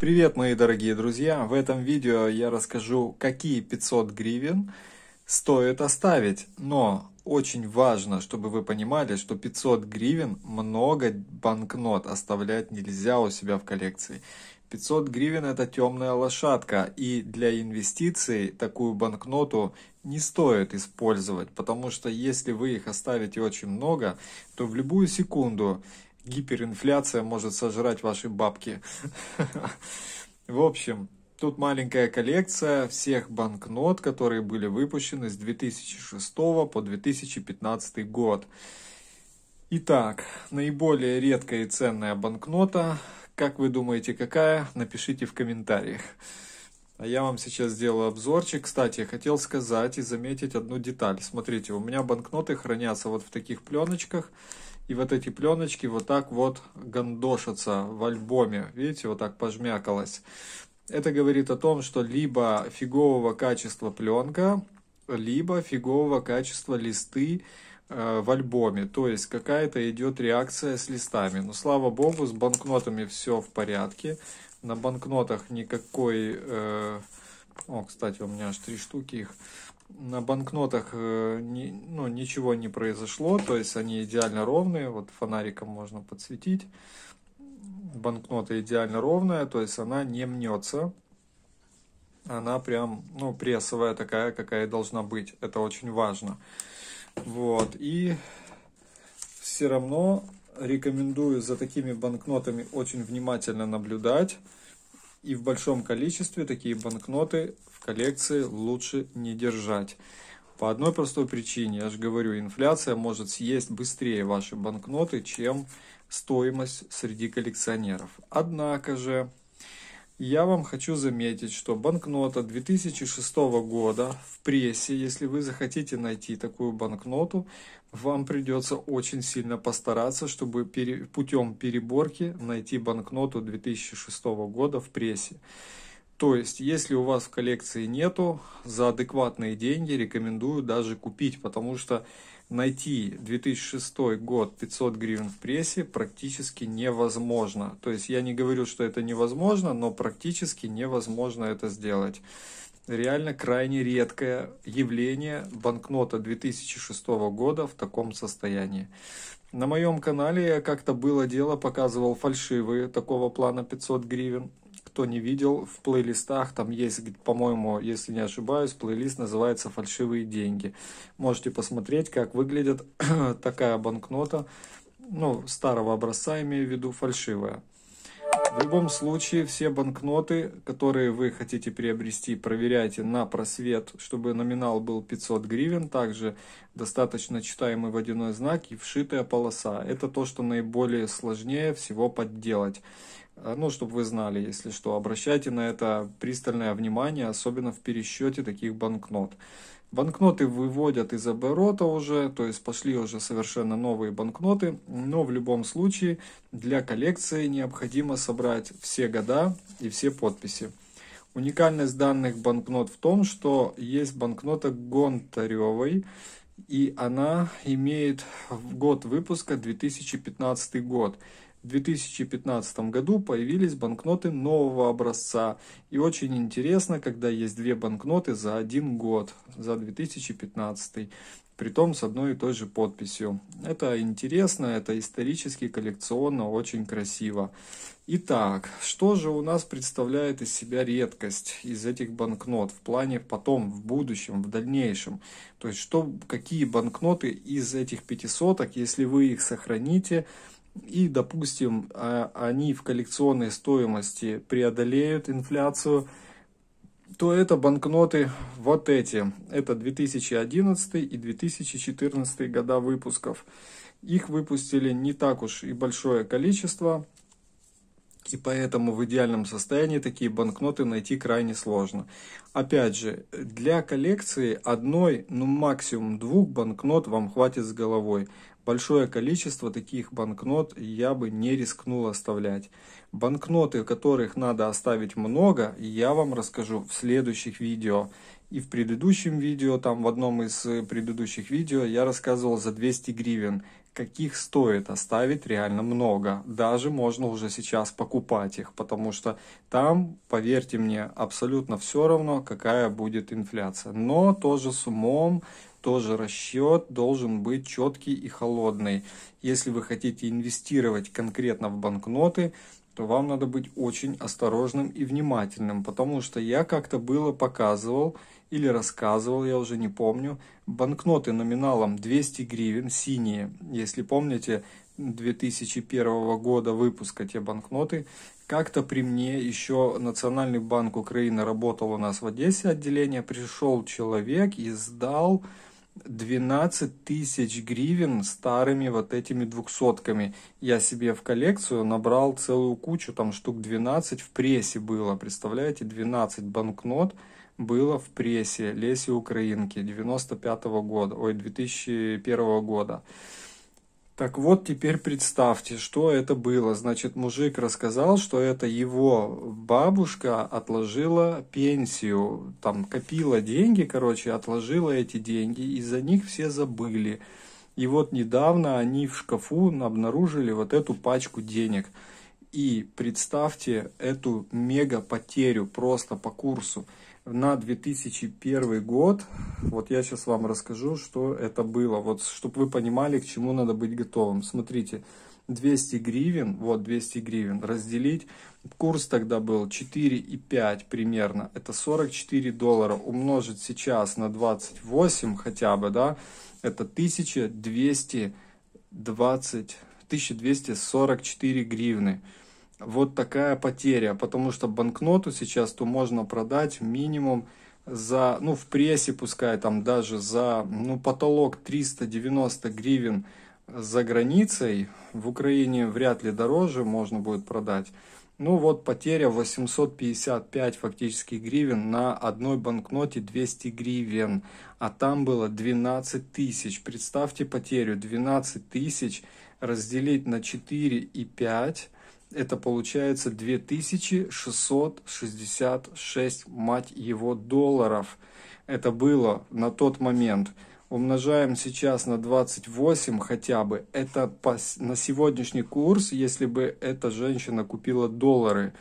Привет, мои дорогие друзья! В этом видео я расскажу, какие 500 гривен стоит оставить. Но очень важно, чтобы вы понимали, что 500 гривен много банкнот оставлять нельзя у себя в коллекции. 500 гривен это темная лошадка, и для инвестиций такую банкноту не стоит использовать, потому что если вы их оставите очень много, то в любую секунду гиперинфляция может сожрать ваши бабки. В общем, тут маленькая коллекция всех банкнот, которые были выпущены с 2006 по 2015 год. Итак, наиболее редкая и ценная банкнота. Как вы думаете, какая? Напишите в комментариях. А я вам сейчас сделаю обзорчик. Кстати, хотел сказать и заметить одну деталь. Смотрите, у меня банкноты хранятся вот в таких пленочках. И вот эти пленочки вот так вот гандошатся в альбоме. Видите, вот так пожмякалось. Это говорит о том, что либо фигового качества пленка, либо фигового качества листы э, в альбоме. То есть какая-то идет реакция с листами. Но слава богу, с банкнотами все в порядке. На банкнотах никакой... Э, о, кстати, у меня аж три штуки их на банкнотах э, не, ну, ничего не произошло, то есть они идеально ровные, вот фонариком можно подсветить. Банкнота идеально ровная, то есть она не мнется. Она прям, ну, прессовая такая, какая должна быть. Это очень важно. Вот, и все равно рекомендую за такими банкнотами очень внимательно наблюдать. И в большом количестве такие банкноты коллекции лучше не держать. По одной простой причине, я же говорю, инфляция может съесть быстрее ваши банкноты, чем стоимость среди коллекционеров. Однако же, я вам хочу заметить, что банкнота 2006 года в прессе, если вы захотите найти такую банкноту, вам придется очень сильно постараться, чтобы пере, путем переборки найти банкноту 2006 года в прессе. То есть, если у вас в коллекции нету, за адекватные деньги рекомендую даже купить, потому что найти 2006 год 500 гривен в прессе практически невозможно. То есть, я не говорю, что это невозможно, но практически невозможно это сделать. Реально крайне редкое явление банкнота 2006 года в таком состоянии. На моем канале я как-то было дело показывал фальшивые такого плана 500 гривен кто не видел, в плейлистах там есть, по-моему, если не ошибаюсь, плейлист называется «Фальшивые деньги». Можете посмотреть, как выглядит такая банкнота, ну, старого образца, имею в виду, фальшивая. В любом случае, все банкноты, которые вы хотите приобрести, проверяйте на просвет, чтобы номинал был 500 гривен. Также достаточно читаемый водяной знак и вшитая полоса. Это то, что наиболее сложнее всего подделать. А, ну, чтобы вы знали, если что, обращайте на это пристальное внимание, особенно в пересчете таких банкнот. Банкноты выводят из оборота уже, то есть пошли уже совершенно новые банкноты, но в любом случае для коллекции необходимо собрать все года и все подписи. Уникальность данных банкнот в том, что есть банкнота Гонтаревой, и она имеет год выпуска 2015 год. В 2015 году появились банкноты нового образца. И очень интересно, когда есть две банкноты за один год, за 2015 притом с одной и той же подписью. Это интересно, это исторически, коллекционно, очень красиво. Итак, что же у нас представляет из себя редкость из этих банкнот в плане потом, в будущем, в дальнейшем? То есть, что, какие банкноты из этих пятисоток, если вы их сохраните, и, допустим, а, они в коллекционной стоимости преодолеют инфляцию, то это банкноты вот эти. Это 2011 и 2014 года выпусков. Их выпустили не так уж и большое количество, и поэтому в идеальном состоянии такие банкноты найти крайне сложно. Опять же, для коллекции одной, ну максимум двух банкнот вам хватит с головой большое количество таких банкнот я бы не рискнул оставлять. Банкноты, которых надо оставить много, я вам расскажу в следующих видео. И в предыдущем видео, там в одном из э, предыдущих видео я рассказывал за 200 гривен, каких стоит оставить реально много. Даже можно уже сейчас покупать их, потому что там, поверьте мне, абсолютно все равно, какая будет инфляция. Но тоже с умом, тоже расчет должен быть четкий и холодный. Если вы хотите инвестировать конкретно в банкноты, то вам надо быть очень осторожным и внимательным, потому что я как-то было показывал или рассказывал, я уже не помню, банкноты номиналом 200 гривен, синие, если помните, 2001 года выпуска те банкноты. Как-то при мне еще Национальный банк Украины работал у нас в Одессе отделение, пришел человек и сдал 12 тысяч гривен старыми вот этими двухсотками. Я себе в коллекцию набрал целую кучу, там штук 12 в прессе было, представляете, 12 банкнот было в прессе Леси Украинки 95 -го года, ой, 2001 года. Так вот, теперь представьте, что это было. Значит, мужик рассказал, что это его бабушка отложила пенсию, там копила деньги, короче, отложила эти деньги, и за них все забыли. И вот недавно они в шкафу обнаружили вот эту пачку денег. И представьте эту мега потерю просто по курсу на 2001 год. Вот я сейчас вам расскажу, что это было. Вот, чтобы вы понимали, к чему надо быть готовым. Смотрите, 200 гривен, вот 200 гривен разделить. Курс тогда был 4,5 примерно, это 44 доллара. Умножить сейчас на 28 хотя бы, да, это 1220, 1244 гривны вот такая потеря, потому что банкноту сейчас то можно продать минимум за, ну, в прессе пускай там даже за, ну, потолок 390 гривен за границей, в Украине вряд ли дороже можно будет продать. Ну вот потеря 855 фактически гривен на одной банкноте 200 гривен, а там было 12 тысяч. Представьте потерю 12 тысяч разделить на 4 и 5 это получается 2666, мать его, долларов. Это было на тот момент. Умножаем сейчас на 28 хотя бы. Это по, на сегодняшний курс, если бы эта женщина купила доллары.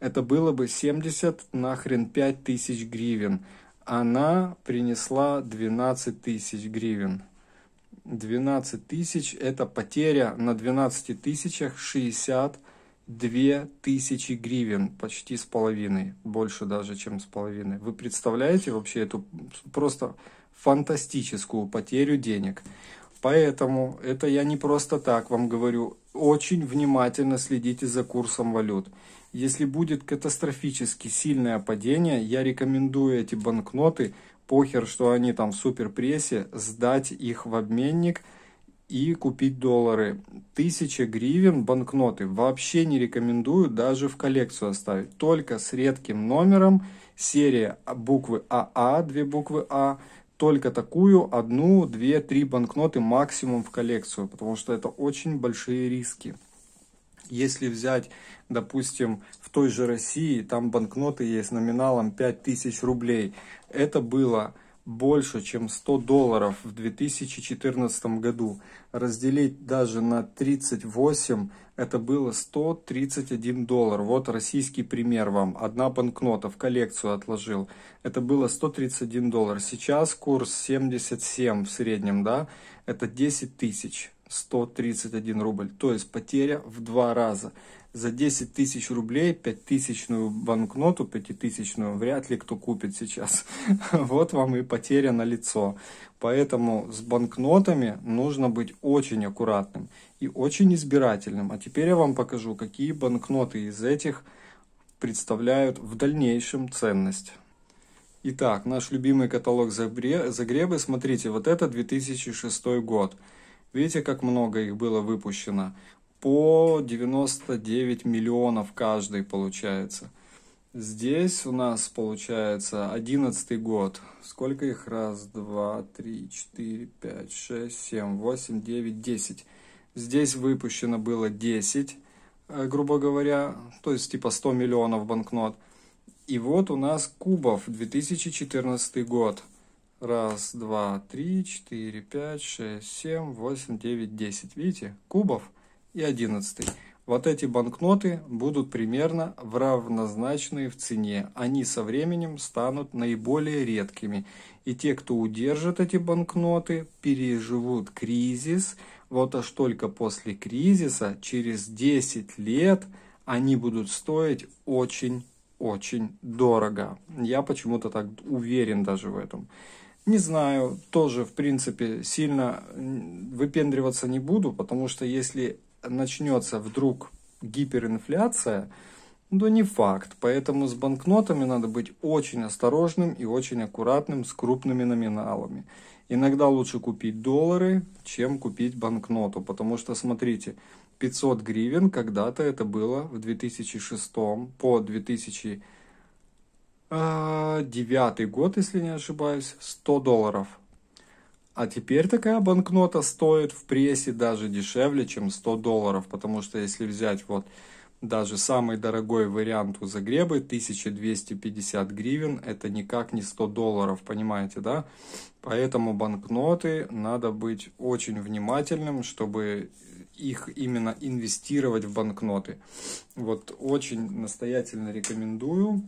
Это было бы 70 нахрен 5 тысяч гривен. Она принесла 12 тысяч гривен. 12 тысяч – это потеря на 12 тысячах 60 2000 гривен, почти с половиной, больше даже, чем с половиной. Вы представляете вообще эту просто фантастическую потерю денег? Поэтому это я не просто так вам говорю. Очень внимательно следите за курсом валют. Если будет катастрофически сильное падение, я рекомендую эти банкноты, похер, что они там в суперпрессе, сдать их в обменник – и купить доллары. 1000 гривен банкноты вообще не рекомендую даже в коллекцию оставить. Только с редким номером, серия буквы АА, а, две буквы А, только такую, одну, две, три банкноты максимум в коллекцию, потому что это очень большие риски. Если взять, допустим, в той же России, там банкноты есть номиналом 5000 рублей, это было больше, чем 100 долларов в 2014 году. Разделить даже на 38, это было 131 доллар. Вот российский пример вам. Одна банкнота в коллекцию отложил. Это было 131 доллар. Сейчас курс 77 в среднем, да? Это 10 тысяч. 131 рубль. То есть потеря в два раза за 10 тысяч рублей пятитысячную банкноту, пятитысячную, вряд ли кто купит сейчас. Вот вам и потеря на лицо. Поэтому с банкнотами нужно быть очень аккуратным и очень избирательным. А теперь я вам покажу, какие банкноты из этих представляют в дальнейшем ценность. Итак, наш любимый каталог Загребы, смотрите, вот это 2006 год. Видите, как много их было выпущено? по 99 миллионов каждый получается. Здесь у нас получается одиннадцатый год. Сколько их? Раз, два, три, четыре, пять, шесть, семь, восемь, девять, десять. Здесь выпущено было 10, э, грубо говоря, то есть типа 100 миллионов банкнот. И вот у нас кубов 2014 год. Раз, два, три, четыре, пять, шесть, семь, восемь, девять, десять. Видите? Кубов и 11. Вот эти банкноты будут примерно в равнозначные в цене. Они со временем станут наиболее редкими. И те, кто удержит эти банкноты, переживут кризис. Вот аж только после кризиса, через 10 лет, они будут стоить очень-очень дорого. Я почему-то так уверен даже в этом. Не знаю, тоже, в принципе, сильно выпендриваться не буду, потому что если начнется вдруг гиперинфляция, да ну, не факт. Поэтому с банкнотами надо быть очень осторожным и очень аккуратным с крупными номиналами. Иногда лучше купить доллары, чем купить банкноту. Потому что, смотрите, 500 гривен когда-то это было в 2006 по 2009 а, год, если не ошибаюсь, 100 долларов. А теперь такая банкнота стоит в прессе даже дешевле, чем 100 долларов, потому что если взять вот даже самый дорогой вариант у Загребы 1250 гривен, это никак не 100 долларов, понимаете, да? Поэтому банкноты надо быть очень внимательным, чтобы их именно инвестировать в банкноты. Вот очень настоятельно рекомендую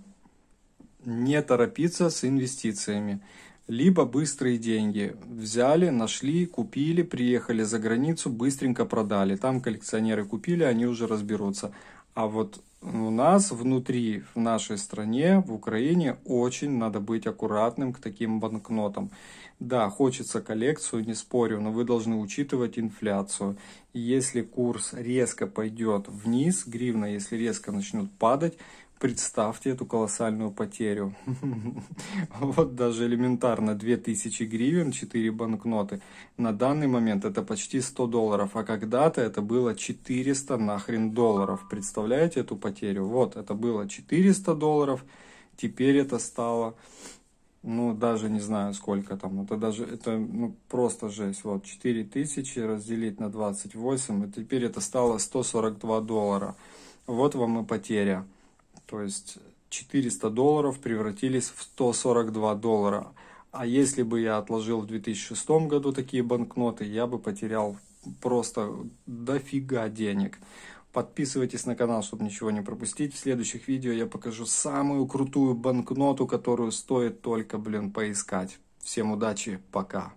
не торопиться с инвестициями либо быстрые деньги. Взяли, нашли, купили, приехали за границу, быстренько продали. Там коллекционеры купили, они уже разберутся. А вот у нас внутри, в нашей стране, в Украине, очень надо быть аккуратным к таким банкнотам. Да, хочется коллекцию, не спорю, но вы должны учитывать инфляцию. Если курс резко пойдет вниз, гривна, если резко начнет падать, Представьте эту колоссальную потерю. Вот даже элементарно 2000 гривен, 4 банкноты. На данный момент это почти 100 долларов, а когда-то это было 400 нахрен долларов. Представляете эту потерю? Вот, это было 400 долларов, теперь это стало ну, даже не знаю, сколько там. Это даже, это, ну, просто жесть. Вот, 4000 разделить на 28. И теперь это стало 142 доллара. Вот вам и потеря. То есть 400 долларов превратились в 142 доллара. А если бы я отложил в 2006 году такие банкноты, я бы потерял просто дофига денег. Подписывайтесь на канал, чтобы ничего не пропустить. В следующих видео я покажу самую крутую банкноту, которую стоит только, блин, поискать. Всем удачи, пока!